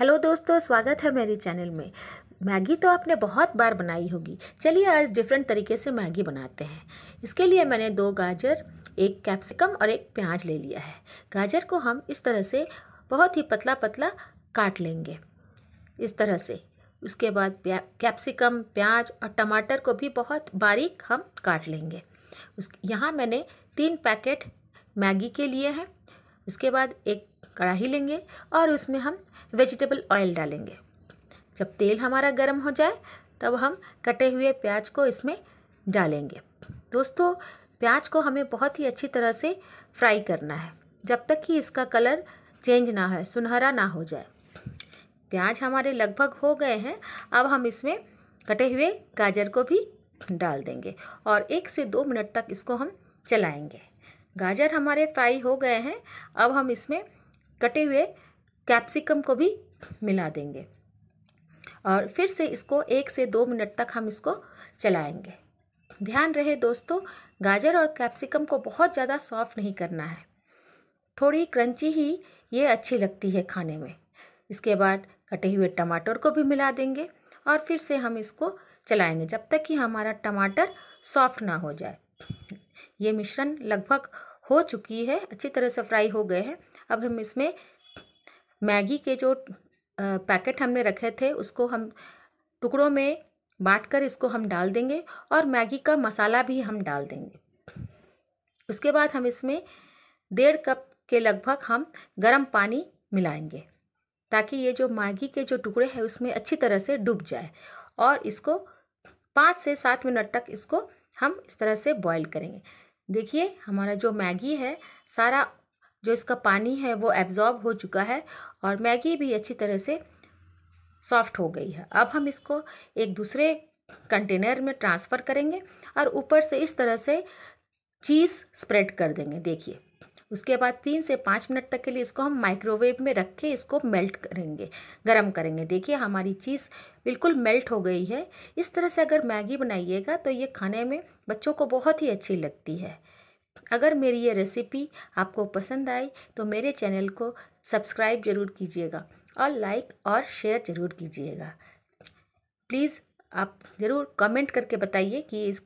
hello दोस्तों स्वागत है मेरे चैनल में मैगी तो आपने बहुत बार बनाई होगी चलिए आज डिफरेंट तरीके से मैगी बनाते हैं इसके लिए मैंने दो गाजर एक कैप्सिकम और एक प्याज ले लिया है गाजर को हम इस तरह से बहुत ही पतला पतला काट लेंगे इस तरह से उसके बाद कैप्सिकम प्याज और टमाटर को भी बहुत बारीक हम काट लेंगे उस यहाँ मैंने तीन पैकेट मैगी के लिए हैं उसके बाद एक कढ़ाही लेंगे और उसमें हम वेजिटेबल ऑयल डालेंगे जब तेल हमारा गर्म हो जाए तब हम कटे हुए प्याज को इसमें डालेंगे दोस्तों प्याज को हमें बहुत ही अच्छी तरह से फ्राई करना है जब तक कि इसका कलर चेंज ना है सुनहरा ना हो जाए प्याज हमारे लगभग हो गए हैं अब हम इसमें कटे हुए गाजर को भी डाल देंगे और एक से दो मिनट तक इसको हम चलाएंगे गाजर हमारे फ्राई हो गए हैं अब हम इसमें कटे हुए कैप्सिकम को भी मिला देंगे और फिर से इसको एक से दो मिनट तक हम इसको चलाएंगे ध्यान रहे दोस्तों गाजर और कैप्सिकम को बहुत ज़्यादा सॉफ्ट नहीं करना है थोड़ी क्रंची ही ये अच्छी लगती है खाने में इसके बाद कटे हुए टमाटर को भी मिला देंगे और फिर से हम इसको चलाएंगे जब तक कि हमारा टमाटर सॉफ्ट ना हो जाए ये मिश्रण लगभग हो चुकी है अच्छी तरह से फ्राई हो गए हैं अब हम इसमें मैगी के जो पैकेट हमने रखे थे उसको हम टुकड़ों में बाँट कर इसको हम डाल देंगे और मैगी का मसाला भी हम डाल देंगे उसके बाद हम इसमें डेढ़ कप के लगभग हम गर्म पानी मिलाएंगे ताकि ये जो मैगी के जो टुकड़े हैं उसमें अच्छी तरह से डूब जाए और इसको पाँच से सात मिनट तक इसको हम इस तरह से बॉईल करेंगे देखिए हमारा जो मैगी है सारा जो इसका पानी है वो एब्ज़ॉर्ब हो चुका है और मैगी भी अच्छी तरह से सॉफ्ट हो गई है अब हम इसको एक दूसरे कंटेनर में ट्रांसफ़र करेंगे और ऊपर से इस तरह से चीज़ स्प्रेड कर देंगे देखिए उसके बाद तीन से पाँच मिनट तक के लिए इसको हम माइक्रोवेव में रख के इसको मेल्ट करेंगे गरम करेंगे देखिए हमारी चीज़ बिल्कुल मेल्ट हो गई है इस तरह से अगर मैगी बनाइएगा तो ये खाने में बच्चों को बहुत ही अच्छी लगती है अगर मेरी ये रेसिपी आपको पसंद आई तो मेरे चैनल को सब्सक्राइब ज़रूर कीजिएगा और लाइक और शेयर ज़रूर कीजिएगा प्लीज़ आप ज़रूर कमेंट करके बताइए कि इस